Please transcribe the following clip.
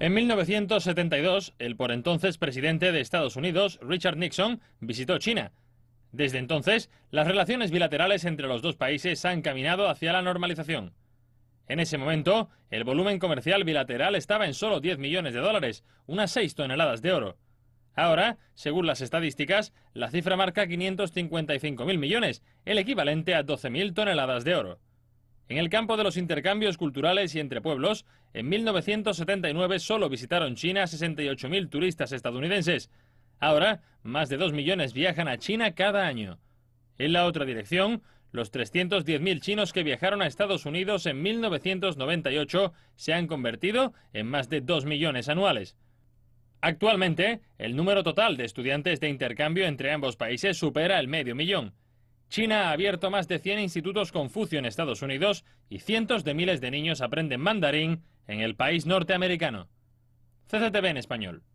En 1972, el por entonces presidente de Estados Unidos, Richard Nixon, visitó China. Desde entonces, las relaciones bilaterales entre los dos países han caminado hacia la normalización. En ese momento, el volumen comercial bilateral estaba en solo 10 millones de dólares, unas 6 toneladas de oro. Ahora, según las estadísticas, la cifra marca 555 mil millones, el equivalente a 12 mil toneladas de oro. En el campo de los intercambios culturales y entre pueblos, en 1979 solo visitaron China 68.000 turistas estadounidenses. Ahora, más de 2 millones viajan a China cada año. En la otra dirección, los 310.000 chinos que viajaron a Estados Unidos en 1998 se han convertido en más de 2 millones anuales. Actualmente, el número total de estudiantes de intercambio entre ambos países supera el medio millón. China ha abierto más de 100 institutos Confucio en Estados Unidos y cientos de miles de niños aprenden mandarín en el país norteamericano. CCTV en español.